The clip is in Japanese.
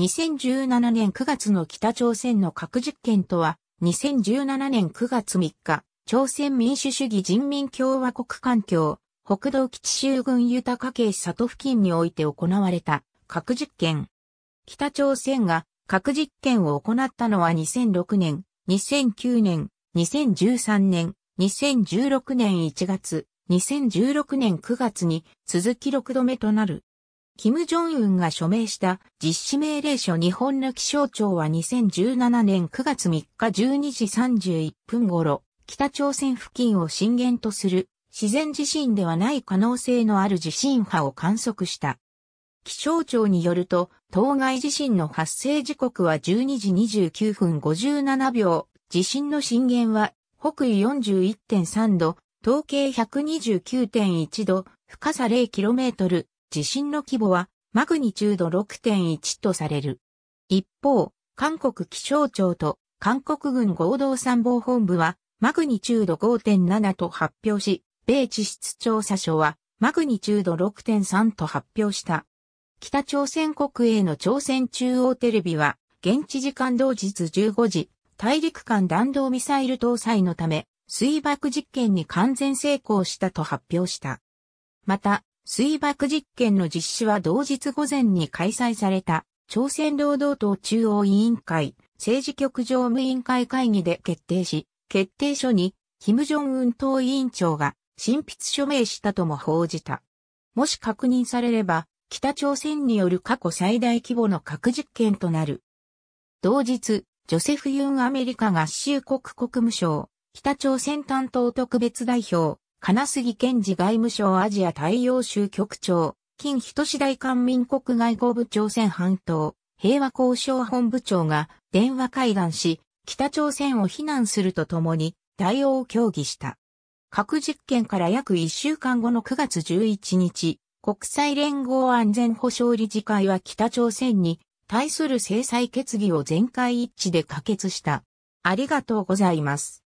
2017年9月の北朝鮮の核実験とは、2017年9月3日、朝鮮民主主義人民共和国環境、北道基地州軍豊か系里付近において行われた核実験。北朝鮮が核実験を行ったのは2006年、2009年、2013年、2016年1月、2016年9月に続き6度目となる。キム・ジョンウンが署名した実施命令書日本の気象庁は2017年9月3日12時31分頃、北朝鮮付近を震源とする自然地震ではない可能性のある地震波を観測した。気象庁によると、当該地震の発生時刻は12時29分57秒、地震の震源は北緯41.3度、東経129.1度、深さ 0km、地震の規模はマグニチュード6.1とされる。一方、韓国気象庁と韓国軍合同参謀本部はマグニチュード5.7と発表し、米地質調査所はマグニチュード6.3と発表した。北朝鮮国営の朝鮮中央テレビは、現地時間同日15時、大陸間弾道ミサイル搭載のため、水爆実験に完全成功したと発表した。また、水爆実験の実施は同日午前に開催された、朝鮮労働党中央委員会、政治局常務委員会会議で決定し、決定書に、金正恩党委員長が、新筆署名したとも報じた。もし確認されれば、北朝鮮による過去最大規模の核実験となる。同日、ジョセフ・ユン・アメリカ合衆国国務省、北朝鮮担当特別代表、金杉健治外務省アジア大洋州局長、金人次大韓民国外交部朝鮮半島、平和交渉本部長が電話会談し、北朝鮮を非難するとともに対応を協議した。核実験から約1週間後の9月11日、国際連合安全保障理事会は北朝鮮に対する制裁決議を全会一致で可決した。ありがとうございます。